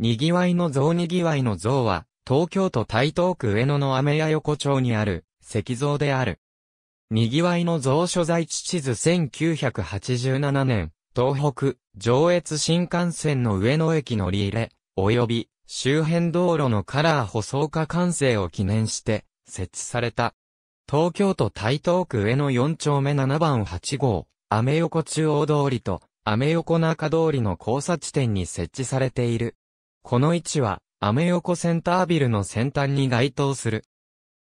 にぎわいの像にぎわいの像は、東京都台東区上野の飴屋横丁にある石像である。にぎわいの像所在地地図1987年、東北、上越新幹線の上野駅乗り入れ、及び周辺道路のカラー舗装化完成を記念して設置された。東京都台東区上野4丁目7番8号、アメ横中央通りと、アメ横中通りの交差地点に設置されているこの位置は、アメ横センタービルの先端に該当する。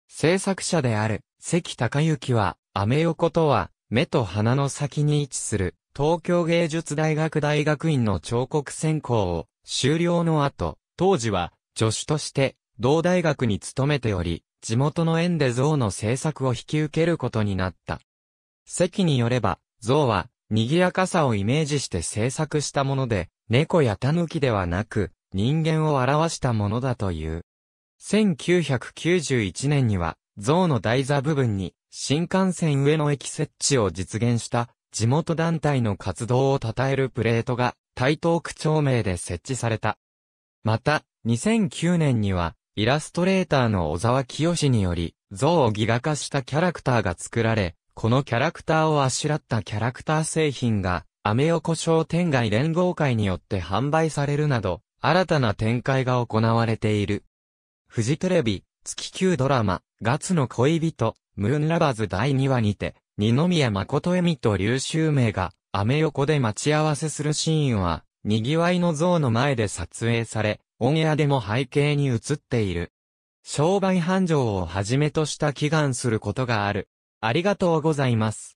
制作者である、関隆行は、アメ横とは、目と鼻の先に位置する、東京芸術大学大学院の彫刻専攻を、終了の後、当時は、助手として、同大学に勤めており、地元の縁で像の制作を引き受けることになった。関によれば、像は、賑やかさをイメージして制作したもので、猫や狸ではなく、人間を表したものだという。1991年には、像の台座部分に、新幹線上野駅設置を実現した地元団体の活動を称えるプレートが台東区町名で設置された。また、2009年にはイラストレーターの小沢清により像をギガ化したキャラクターが作られ、このキャラクターをあしらったキャラクター製品がアメ横商店街連合会によって販売されるなど、新たな展開が行われている。フジテレビ、月9ドラマ、ガツの恋人、ムーンラバーズ第2話にて、二宮誠恵美と劉秀明が、アメ横で待ち合わせするシーンは、賑わいの像の前で撮影され、オンエアでも背景に映っている。商売繁盛をはじめとした祈願することがある。ありがとうございます。